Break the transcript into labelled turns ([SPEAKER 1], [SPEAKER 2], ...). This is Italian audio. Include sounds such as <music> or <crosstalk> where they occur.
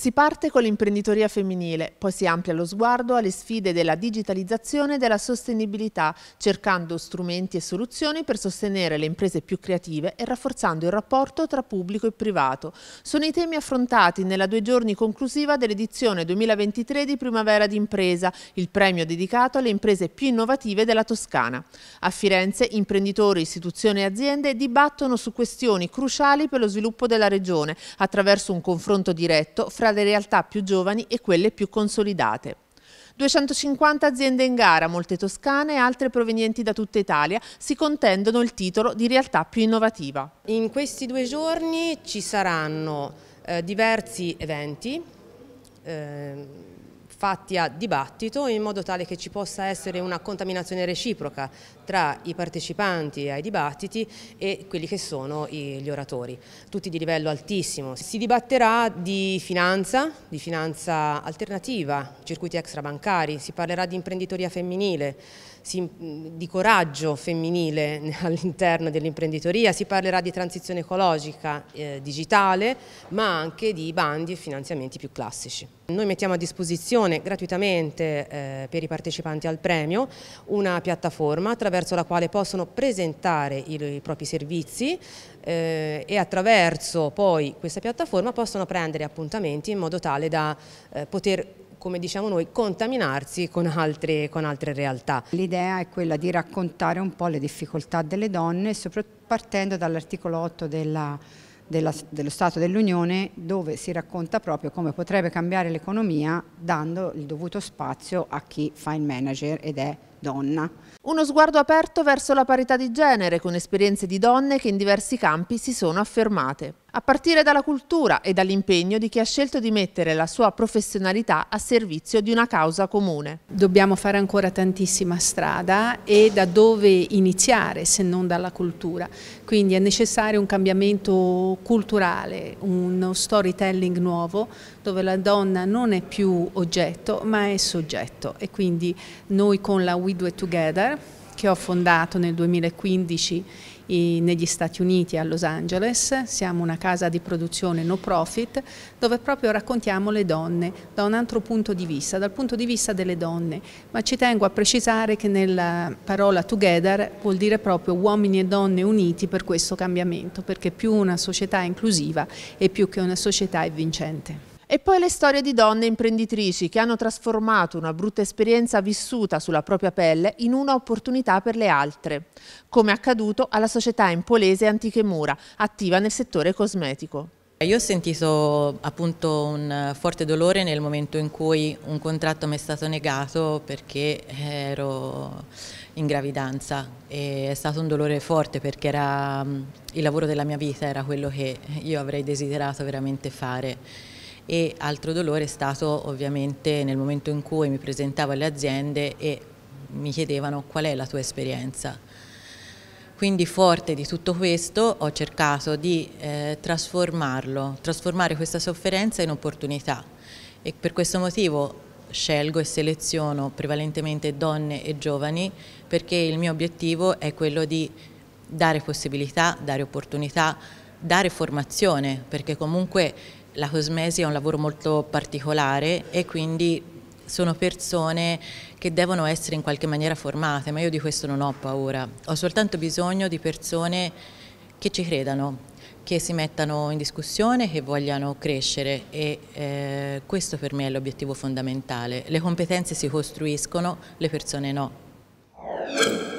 [SPEAKER 1] Si parte con l'imprenditoria femminile, poi si amplia lo sguardo alle sfide della digitalizzazione e della sostenibilità, cercando strumenti e soluzioni per sostenere le imprese più creative e rafforzando il rapporto tra pubblico e privato. Sono i temi affrontati nella due giorni conclusiva dell'edizione 2023 di Primavera d'Impresa, il premio dedicato alle imprese più innovative della Toscana. A Firenze imprenditori, istituzioni e aziende dibattono su questioni cruciali per lo sviluppo della regione attraverso un confronto diretto fra le realtà più giovani e quelle più consolidate. 250 aziende in gara, molte toscane e altre provenienti da tutta Italia, si contendono il titolo di realtà più innovativa.
[SPEAKER 2] In questi due giorni ci saranno eh, diversi eventi, eh, fatti a dibattito in modo tale che ci possa essere una contaminazione reciproca tra i partecipanti ai dibattiti e quelli che sono gli oratori, tutti di livello altissimo. Si dibatterà di finanza, di finanza alternativa, circuiti extrabancari, si parlerà di imprenditoria femminile, Mm, di coraggio femminile <laughs> all'interno dell'imprenditoria, si parlerà di transizione ecologica eh, digitale, ma anche di bandi e finanziamenti più classici. Noi mettiamo a disposizione gratuitamente eh, per i partecipanti al premio una piattaforma attraverso la quale possono presentare i, i propri servizi eh, e attraverso poi questa piattaforma possono prendere appuntamenti in modo tale da eh, poter come diciamo noi, contaminarsi con altre, con altre realtà. L'idea è quella di raccontare un po' le difficoltà delle donne, partendo dall'articolo 8 della della, dello Stato dell'Unione dove si racconta proprio come potrebbe cambiare l'economia dando il dovuto spazio a chi fa il manager ed è
[SPEAKER 1] donna. Uno sguardo aperto verso la parità di genere con esperienze di donne che in diversi campi si sono affermate a partire dalla cultura e dall'impegno di chi ha scelto di mettere la sua professionalità
[SPEAKER 3] a servizio di una causa comune. Dobbiamo fare ancora tantissima strada e da dove iniziare se non dalla cultura, quindi è necessario un cambiamento culturale, uno storytelling nuovo dove la donna non è più oggetto ma è soggetto e quindi noi con la We Do It Together che ho fondato nel 2015 negli Stati Uniti a Los Angeles, siamo una casa di produzione no profit dove proprio raccontiamo le donne da un altro punto di vista, dal punto di vista delle donne, ma ci tengo a precisare che nella parola together vuol dire proprio uomini e donne uniti per questo cambiamento, perché più una società è inclusiva e più che una società è vincente. E poi le storie di donne
[SPEAKER 1] imprenditrici che hanno trasformato una brutta esperienza vissuta sulla propria pelle in un'opportunità per le altre, come è accaduto alla società impolese Antiche Mura, attiva nel settore cosmetico.
[SPEAKER 4] Io ho sentito appunto un forte dolore nel momento in cui un contratto mi è stato negato perché ero in gravidanza e è stato un dolore forte perché era mm, il lavoro della mia vita, era quello che io avrei desiderato veramente fare e altro dolore è stato ovviamente nel momento in cui mi presentavo alle aziende e mi chiedevano qual è la tua esperienza. Quindi forte di tutto questo ho cercato di eh, trasformarlo, trasformare questa sofferenza in opportunità e per questo motivo scelgo e seleziono prevalentemente donne e giovani perché il mio obiettivo è quello di dare possibilità, dare opportunità, dare formazione perché comunque la cosmesi è un lavoro molto particolare e quindi sono persone che devono essere in qualche maniera formate, ma io di questo non ho paura. Ho soltanto bisogno di persone che ci credano, che si mettano in discussione, che vogliano crescere e eh, questo per me è l'obiettivo fondamentale. Le competenze si costruiscono, le persone no.